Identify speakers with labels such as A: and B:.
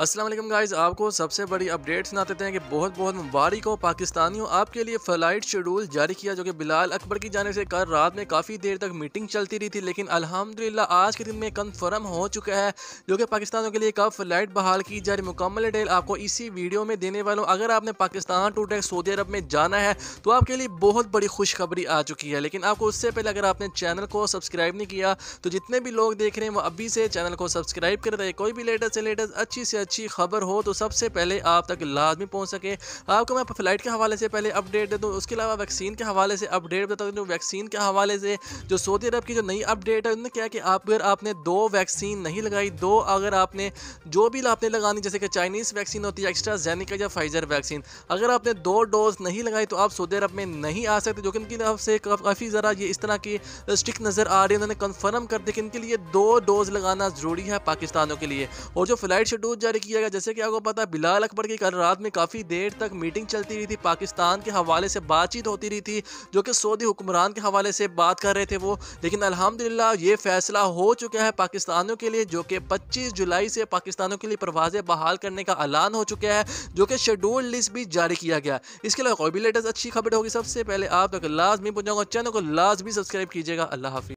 A: Aslam guys आपको सबसे बड़ी अपडेट सुनाते हैं कि बहुत बहुत मुबारक हो पाकिस्तानियों आपके लिए फ्लाइट शेड्यूल जारी किया जो कि बिलाल अकबर की जाने से कल रात में काफ़ी देर तक मीटिंग चलती रही थी लेकिन अल्हम्दुलिल्लाह आज के दिन में कन्फर्म हो चुका है जो कि पाकिस्तानियों के लिए कब फ्लाइट बहाल की जा रही मुकम्मल डिटेल आपको इसी वीडियो में देने वालों अगर आपने पाकिस्तान टू टैक्स सऊदी अरब में जाना है तो आपके लिए बहुत बड़ी खुशखबरी आ चुकी है लेकिन आपको उससे पहले अगर आपने चैनल को सब्सक्राइब नहीं किया तो जितने भी लोग देख रहे हैं वो अभी से चैनल को सब्सक्राइब कर रहे कोई भी लेटेस्ट से लेटेस्ट अच्छी से अच्छी खबर हो तो सबसे पहले आप तक लाजमी पहुँच सके आपको मैं फ्लाइट के हवाले से पहले अपडेट दे दूँ उसके अलावा वैक्सीन के हवाले से अपडेट बता दूँ वैक्सीन के हवाले से जो सऊदी अरब की जो नई अपडेट है उन्होंने क्या कि आप अगर आपने दो वैक्सीन नहीं लगाई दो अगर आपने जो भी आपने लगानी जैसे कि चाइनीज़ वैक्सीन होती है एक्स्ट्रा जैनिका या फाइजर वैक्सीन अगर आपने दो डोज नहीं लगाई तो आप सऊदी अरब में नहीं आ सकते जो कि इनकी तरफ से काफ़ी ज़रा ये इस तरह की स्टिक नज़र आ रही है उन्होंने कन्फर्म कर दिया कि इनके लिए दो डोज लगाना ज़रूरी है पाकिस्तानों के लिए और जो फ्लाइट शेड्यूल जारी किया गया जैसे कि आपको पता है बिलाल अकबर की कल रात में काफ़ी देर तक मीटिंग चलती रही थी पाकिस्तान के हवाले से बातचीत होती रही थी जो कि सऊदी हुक्मरान के हवाले से बात कर रहे थे वो लेकिन अलहमदिल्ला ये फैसला हो चुका है पाकिस्तानियों के लिए जो कि पच्चीस जुलाई से पाकिस्तानों के लिए परवाजें बहाल करने का ऐलान हो चुका है जो कि शेड्यूल लिस्ट भी जारी किया गया इसके अलावा कोई भी लेटेस्ट अच्छी खबर होगी सबसे पहले आप तक लाजमी पहुँचाऊंगा चैनल को लाजमी सब्सक्राइब कीजिएगा अल्लाह